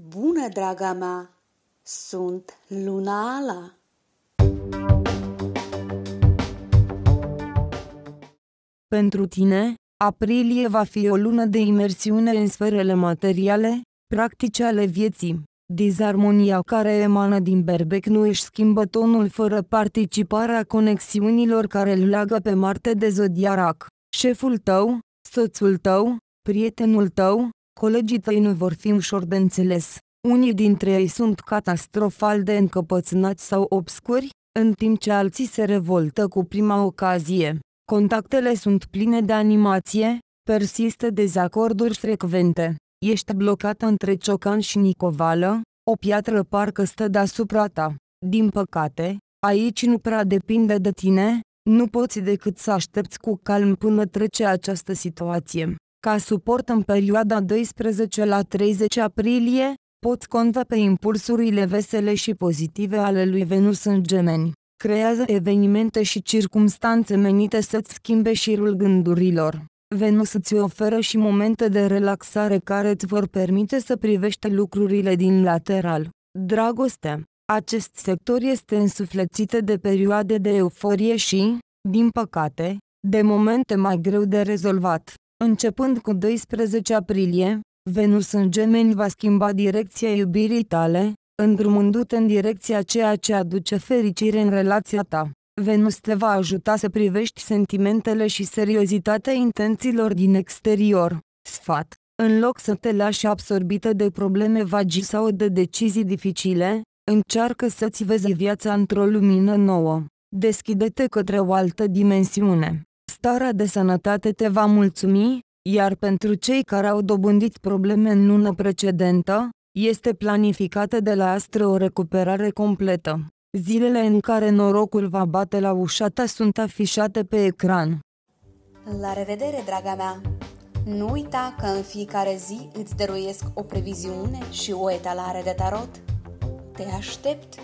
Bună, draga mea! Sunt Luna Ala! Pentru tine, aprilie va fi o lună de imersiune în sferele materiale, practice ale vieții. Dizarmonia care emană din berbec nu își schimbă tonul fără participarea conexiunilor care îl leagă pe Marte de zodiarac. Șeful tău, soțul tău, prietenul tău, Colegii tăi nu vor fi ușor de înțeles. Unii dintre ei sunt catastrofal de încăpățânați sau obscuri, în timp ce alții se revoltă cu prima ocazie. Contactele sunt pline de animație, persistă dezacorduri frecvente. Ești blocat între Ciocan și Nicovală, o piatră parcă stă deasupra ta. Din păcate, aici nu prea depinde de tine, nu poți decât să aștepți cu calm până trece această situație. Ca suport în perioada 12 la 30 aprilie, poți conta pe impulsurile vesele și pozitive ale lui Venus în gemeni. Creează evenimente și circumstanțe menite să-ți schimbe șirul gândurilor. Venus îți oferă și momente de relaxare care îți vor permite să privești lucrurile din lateral. Dragoste Acest sector este însuflețit de perioade de euforie și, din păcate, de momente mai greu de rezolvat. Începând cu 12 aprilie, Venus în gemeni va schimba direcția iubirii tale, îndrumându-te în direcția ceea ce aduce fericire în relația ta. Venus te va ajuta să privești sentimentele și seriozitatea intențiilor din exterior. Sfat. În loc să te lași absorbită de probleme vagi sau de decizii dificile, încearcă să-ți vezi viața într-o lumină nouă. Deschide-te către o altă dimensiune starea de sănătate te va mulțumi, iar pentru cei care au dobândit probleme în luna precedentă, este planificată de la astră o recuperare completă. Zilele în care norocul va bate la ușa ta sunt afișate pe ecran. La revedere, draga mea! Nu uita că în fiecare zi îți dăruiesc o previziune și o etalare de tarot. Te aștept!